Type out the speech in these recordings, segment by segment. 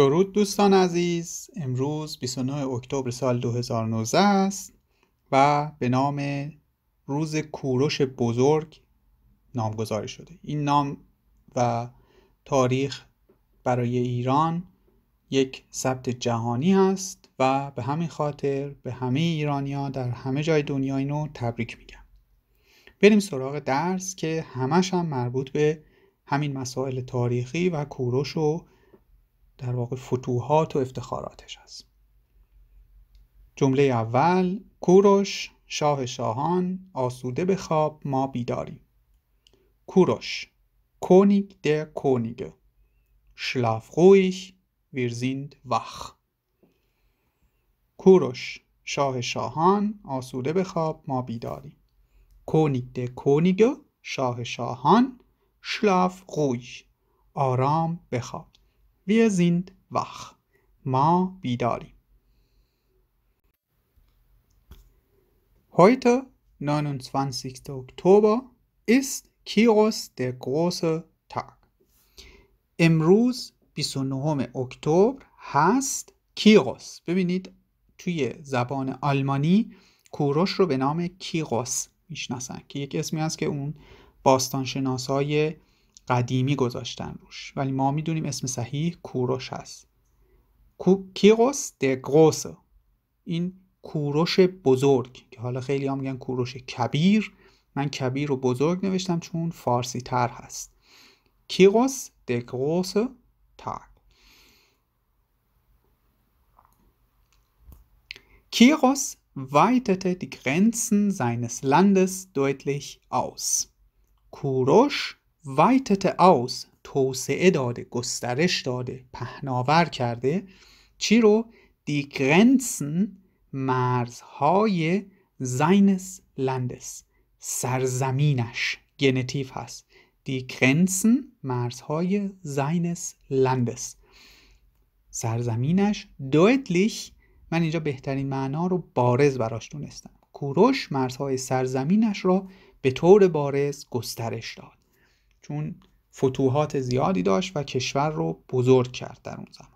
درود دوستان عزیز امروز 29 اکتبر سال 2019 است و به نام روز کوروش بزرگ نامگذاری شده این نام و تاریخ برای ایران یک ثبت جهانی است و به همین خاطر به همه ایرانیا در همه جای دنیا اینو تبریک میگم بریم سراغ درس که همش هم مربوط به همین مسائل تاریخی و کوروش و در واقع فتوحات و افتخاراتش است جمله اول کوروش شاه شاهان آسوده به خواب ما بیداریم کوروش کونیگ در کونیگ شلاف رویش ویرزیند وخ کوروش شاه شاهان آسوده به خواب ما بیداریم کونیگ ده کونیگ شاه شاهان شلاف روی آرام بخواب Wir sind wach. ما بیداریم. Heute, 29. Oktober, ist Kiros der große Tag. امروز 29 اکتبر هست کیروس ببینید توی زبان آلمانی کوروش رو به نام کیروس میشناسن که یک اسمی هست که اون باستانشناس های قدیمی گذاشتن روش ولی ما میدونیم اسم صحیح کوروش هست کیروس دگروس این کوروش بزرگ که حالا خیلی ها میگن کوروش کبیر من کبیر رو بزرگ نوشتم چون فارسی تر هست کیروس دگروس تر Kiros weitete die Grenzen seines Landes deutlich aus. کوروش ویتت اوس توسعه داده گسترش داده پهناور کرده چی رو دی گرنسن مرزهای زینس لندس سرزمینش گنتیف هست دی گرنسن مرزهای زینس لندس سرزمینش دویتلیش من اینجا بهترین معنا رو بارز براش دونستم کوروش مرزهای سرزمینش را به طور بارز گسترش داد چون فتوحات زیادی داشت و کشور رو بزرگ کرد در اون زمان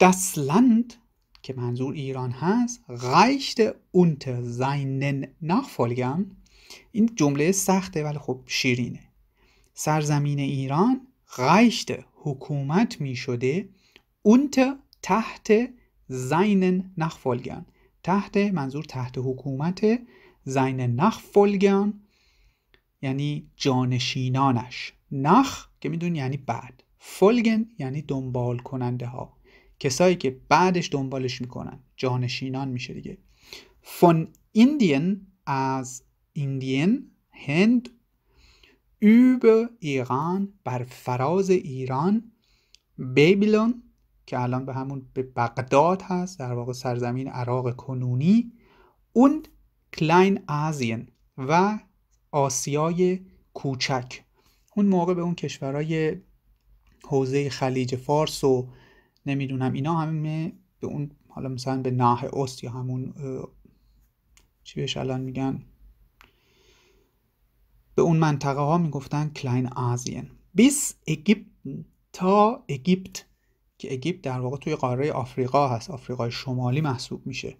دسلند که منظور ایران هست غیشت اونت زینن نخفالگم این جمله سخته ولی خب شیرینه سرزمین ایران غیشت حکومت می شده اونت تحت زینن نخفالگم تحت منظور تحت حکومت زینن نخفالگم یعنی جانشینانش نخ که میدون یعنی بعد فولگن یعنی دنبال کننده ها کسایی که بعدش دنبالش میکنن جانشینان میشه دیگه فون ایندین از ایندین هند اوب ایران بر فراز ایران بیبیلون که الان به همون به بغداد هست در واقع سرزمین عراق کنونی و کلین آزین و آسیای کوچک اون موقع به اون کشورهای حوزه خلیج فارس و نمیدونم اینا همه به اون حالا مثلا به ناه اوست یا همون چی بهش الان میگن به اون منطقه ها میگفتن کلین آزین بیس اگیپت تا اگیپت که اگیپت در واقع توی قاره آفریقا هست آفریقای شمالی محسوب میشه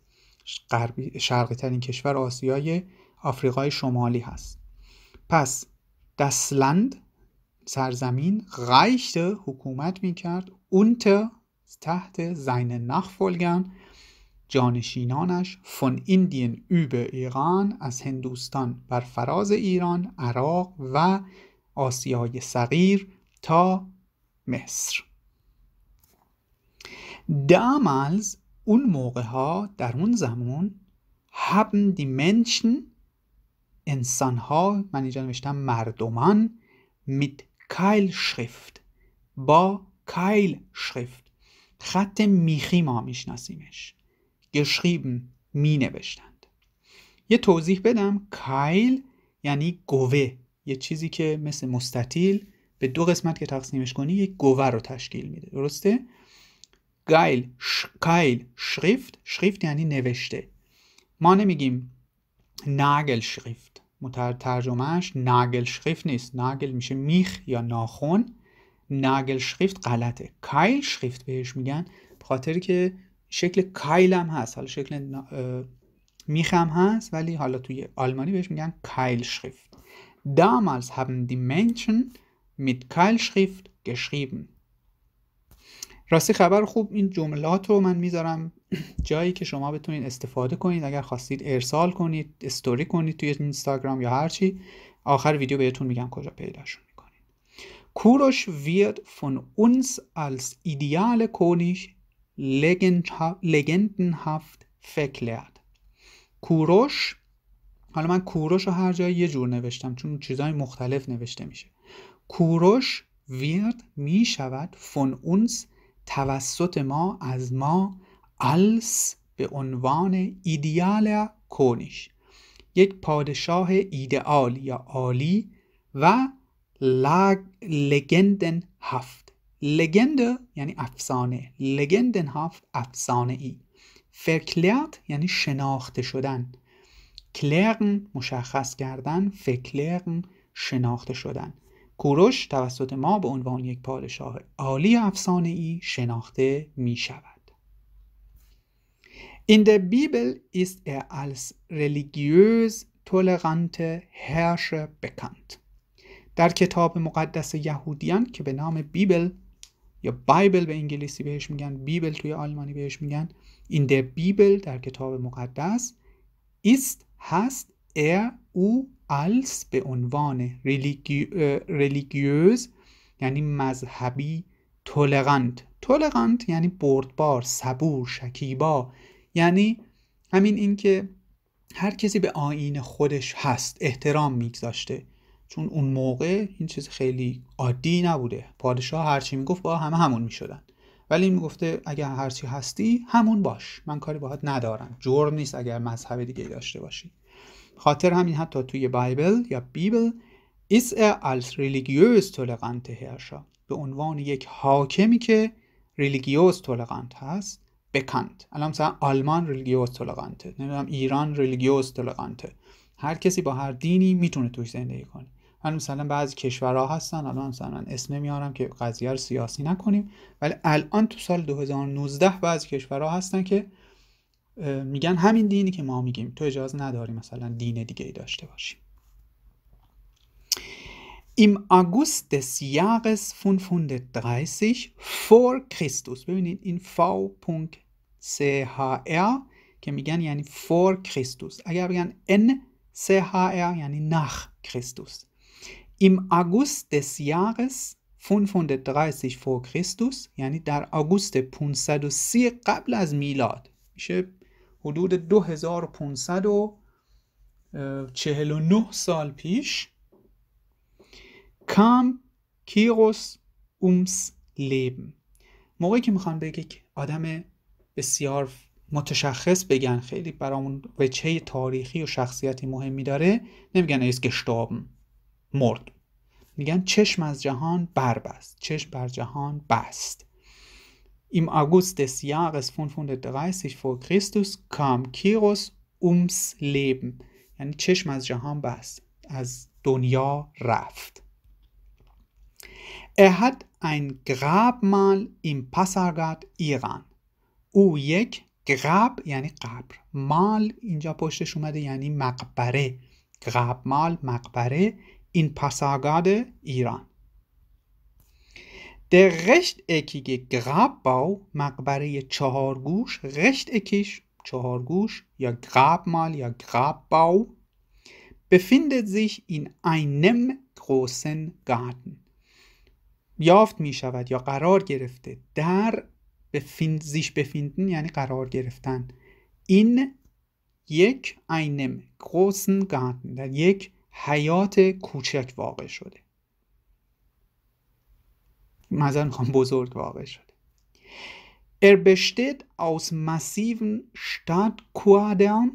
غربی شرقی ترین کشور آسیای آفریقای شمالی هست پس دسلند سرزمین غیشت حکومت میکرد اونت تحت نخ فولگن جانشینانش فون ایندین اوب ایران از هندوستان بر فراز ایران عراق و آسیای صغیر تا مصر دامالز اون موقع ها در اون زمان هبن دیمنشن انسانها من اینجا نوشتم مردمان میت کایل شریفت با کایل شریفت خط میخی ما میشناسیمش گشریبن می نوشتند یه توضیح بدم کایل یعنی گوه یه چیزی که مثل مستطیل به دو قسمت که تقسیمش کنی یک گوه رو تشکیل میده درسته؟ گایل ش... شریفت شریفت یعنی نوشته ما نمیگیم ناگل شریفت ترجمهش ناگل شریفت نیست ناگل میشه میخ یا ناخون ناگل شریفت غلطه کایل شریفت بهش میگن خاطر که شکل کایل هم هست حالا شکل میخ هم هست ولی حالا توی آلمانی بهش میگن کایل شریفت damals دی die میت کایل شریفت گشریبن راستی خبر خوب این جملات رو من میذارم جایی که شما بتونید استفاده کنید اگر خواستید ارسال کنید استوری کنید توی اینستاگرام یا چی آخر ویدیو بهتون میگم کجا پیداشون میکنید کوروش ویرد فون uns als ideale لگندن هفت verklärt کوروش حالا من کوروش رو هر جایی یه جور نوشتم چون چیزهای مختلف نوشته میشه کوروش ویرد میشود فون اونس توسط ما از ما الس به عنوان ایدیال کونیش یک پادشاه ایدئال یا عالی و لگ... لگندن هفت لگند یعنی افسانه لگندن هفت افسانه ای فرکلیت یعنی شناخته شدن کلرن مشخص کردن فکلرن شناخته شدن کوروش توسط ما به عنوان یک پادشاه عالی افسانه ای شناخته می شود In der Bibel ist er als religiös tolerante Herrscher bekannt. در کتاب مقدس یهودیان که به نام بیبل یا بایبل به انگلیسی بهش میگن بیبل توی آلمانی بهش میگن این در بیبل در کتاب مقدس است هست ار او als به عنوان äh, religiös یعنی مذهبی تولرانت تولرانت یعنی بردبار صبور شکیبا یعنی همین اینکه هر کسی به آین خودش هست احترام میگذاشته چون اون موقع این چیز خیلی عادی نبوده پادشاه هرچی میگفت با همه همون میشدن ولی این میگفته اگر هرچی هستی همون باش من کاری باهات ندارم جرم نیست اگر مذهب دیگه داشته باشی خاطر همین حتی توی بایبل یا بیبل ایس از als religiös tolerante به عنوان یک حاکمی که ریلیگیوز تولقانت هست بکانت الان مثلا آلمان ریلیگیوز تولغانته نمیدونم ایران ریلیگیوز تولغانته هر کسی با هر دینی میتونه توش زندگی کنه من مثلا بعضی کشورها هستن الان مثلا اسم میارم که قضیه رو سیاسی نکنیم ولی الان تو سال 2019 بعضی کشورها هستن که میگن همین دینی که ما میگیم تو اجازه نداری مثلا دین دیگه ای داشته باشی Im August des Jahres 530 فور کریستوس ببینید این پونک CHR که میگن یعنی فور کریستوس اگر بگن ان CHR یعنی نخ کریستوس. ایم آگوست دس Jahres 530 فور کریستوس یعنی در آگوست 530 قبل از میلاد میشه حدود 2549 سال پیش کام کیروس اومس لبن موقعی که میخوان بگه که آدم بسیار متشخص بگن خیلی برامون وچه تاریخی و شخصیتی مهمی داره نمیگن ایس گشتاب مرد میگن چشم از جهان بربست چشم بر جهان بست Im August des Jahres 530 vor Christus کام کیروس ums Leben. یعنی چشم از جهان بست. از دنیا رفت. Er hat ein Grabmal im Passargad, ایران او یک قبر یعنی قبر مال اینجا پشتش اومده یعنی مقبره قبر مال مقبره این پساگاد ایران در غشت اکی قبر باو مقبره گوش غشت اکیش گوش یا قبر مال یا قب باو befindet sich in einem großen Garten یافت می شود یا قرار گرفته در به زیش بفیندن یعنی قرار گرفتن این یک اینم großen گارتن در یک حیات کوچک واقع شده مزن میخوام بزرگ واقع شده ار بشتد از aus massiven Stadtquadern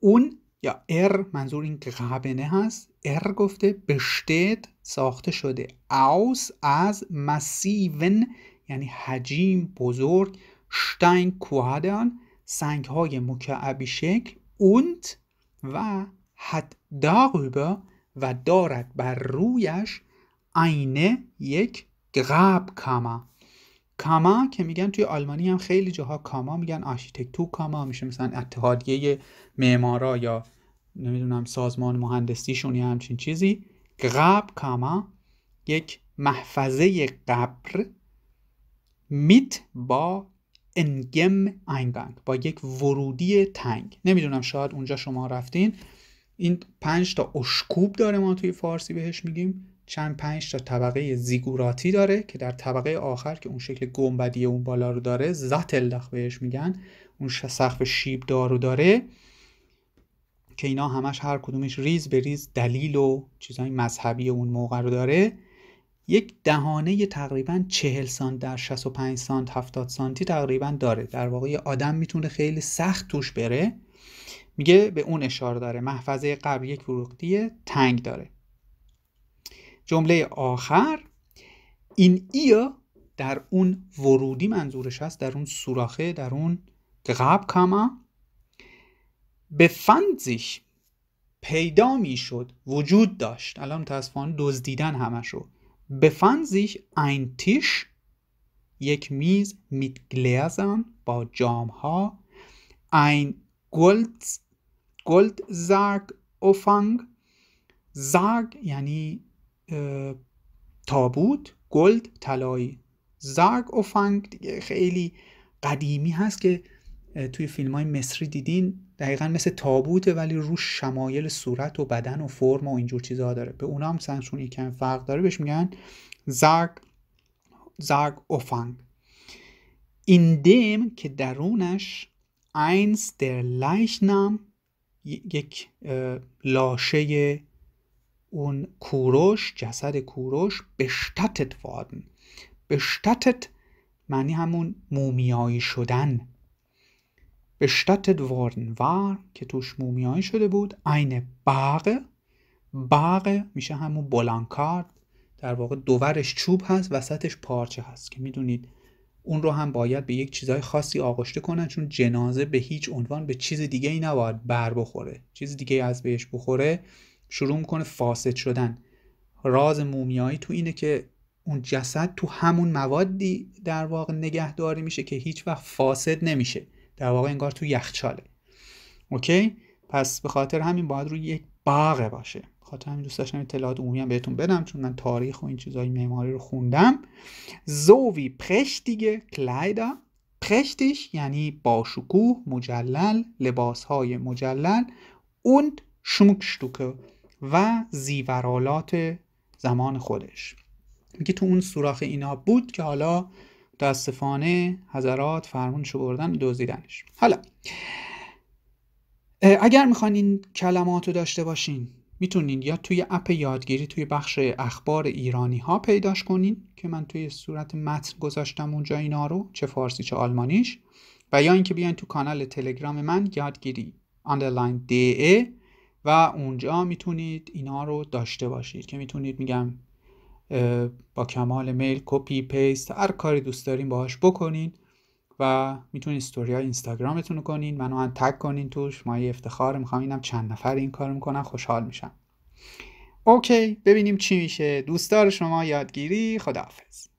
اون یا ار منظور این قبنه هست ار گفته بشتد ساخته شده aus از massiven یعنی حجیم بزرگ شتاین کوادان سنگ های مکعبی شکل اونت و حد داغوبه و دارد بر رویش عینه یک غاب کاما کاما که میگن توی آلمانی هم خیلی جاها کاما میگن آشیتکتو کاما میشه مثلا اتحادیه معمارا یا نمیدونم سازمان مهندسیشون یا همچین چیزی غاب کاما یک محفظه قبر میت با انگم اینگانگ با یک ورودی تنگ نمیدونم شاید اونجا شما رفتین این پنج تا اشکوب داره ما توی فارسی بهش میگیم چند پنج تا طبقه زیگوراتی داره که در طبقه آخر که اون شکل گنبدی اون بالا رو داره زتلدخ بهش میگن اون سقف شیب دارو داره که اینا همش هر کدومش ریز به ریز دلیل و چیزهای مذهبی اون موقع رو داره یک دهانه تقریبا 40 سانت در 65 سانت 70 سانتی تقریبا داره در واقع آدم میتونه خیلی سخت توش بره میگه به اون اشاره داره محفظه قبل یک ورودی تنگ داره جمله آخر این ایا در اون ورودی منظورش هست در اون سوراخه در اون قب کما فنزیش پیدا میشد وجود داشت الان متاسفانه دزدیدن همش رو befand sich ein Tisch یک میز mit Gläsern با جام ها ein Gold Goldsarg Ofang Sarg یعنی تابوت گلد طلایی زرگ افنگ خیلی قدیمی هست که توی فیلم های مصری دیدین دقیقا مثل تابوته ولی روش شمایل صورت و بدن و فرم و اینجور چیزها داره به اونا هم سنشون یکم فرق داره بهش میگن زرگ زرگ اوفنگ. این دم که درونش اینز در لایشنام یک لاشه اون کوروش جسد کوروش بشتتت وادن بشتتت معنی همون مومیایی شدن bestattet worden war که توش مومیایی شده بود عین باغ باغ میشه همون بلانکارد در واقع دوورش چوب هست وسطش پارچه هست که میدونید اون رو هم باید به یک چیزای خاصی آغشته کنن چون جنازه به هیچ عنوان به چیز دیگه ای نباید بر بخوره چیز دیگه از بهش بخوره شروع میکنه فاسد شدن راز مومیایی تو اینه که اون جسد تو همون موادی در واقع نگهداری میشه که هیچ وقت فاسد نمیشه در واقع انگار تو یخچاله اوکی پس به خاطر همین باید روی یک باغ باشه خاطر همین دوست داشتم اطلاعات عمومی هم بهتون بدم چون من تاریخ و این چیزای معماری رو خوندم زوی پرشتیگه کلایدا پرشتیش یعنی باشکوه مجلل لباسهای مجلل اون شمکشتوکه و زیورالات زمان خودش میگه تو اون سوراخ اینا بود که حالا متاسفانه حضرات شو بردن دوزیدنش حالا اگر میخواین این کلمات رو داشته باشین میتونین یا توی اپ یادگیری توی بخش اخبار ایرانی ها پیداش کنین که من توی صورت متن گذاشتم اونجا اینا رو چه فارسی چه آلمانیش و یا اینکه بیاین تو کانال تلگرام من یادگیری underline de و اونجا میتونید اینا رو داشته باشید که میتونید میگم با کمال میل کپی پیست هر کاری دوست دارین باهاش بکنین و میتونین استوری های اینستاگرامتون رو کنین منو هم تگ کنین توش ما افتخار میخوام اینم چند نفر این کار میکنن خوشحال میشم اوکی ببینیم چی میشه دوستدار شما یادگیری خداحافظ